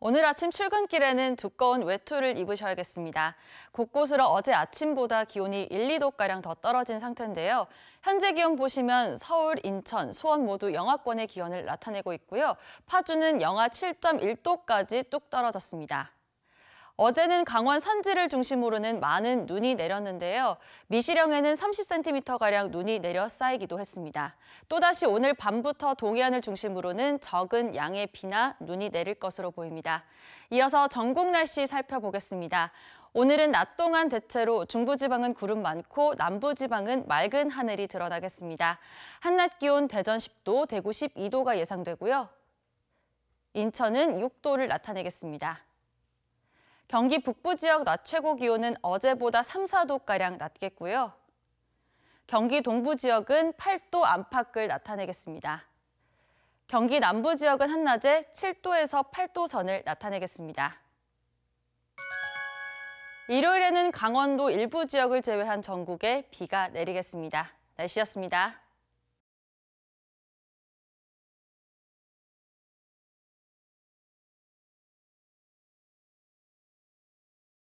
오늘 아침 출근길에는 두꺼운 외투를 입으셔야겠습니다. 곳곳으로 어제 아침보다 기온이 1, 2도가량 더 떨어진 상태인데요. 현재 기온 보시면 서울, 인천, 수원 모두 영하권의 기온을 나타내고 있고요. 파주는 영하 7.1도까지 뚝 떨어졌습니다. 어제는 강원 산지를 중심으로는 많은 눈이 내렸는데요. 미시령에는 30cm가량 눈이 내려 쌓이기도 했습니다. 또다시 오늘 밤부터 동해안을 중심으로는 적은 양의 비나 눈이 내릴 것으로 보입니다. 이어서 전국 날씨 살펴보겠습니다. 오늘은 낮 동안 대체로 중부지방은 구름 많고 남부지방은 맑은 하늘이 드러나겠습니다. 한낮 기온 대전 10도, 대구 12도가 예상되고요. 인천은 6도를 나타내겠습니다. 경기 북부 지역 낮 최고 기온은 어제보다 3, 4도가량 낮겠고요. 경기 동부 지역은 8도 안팎을 나타내겠습니다. 경기 남부 지역은 한낮에 7도에서 8도 선을 나타내겠습니다. 일요일에는 강원도 일부 지역을 제외한 전국에 비가 내리겠습니다. 날씨였습니다.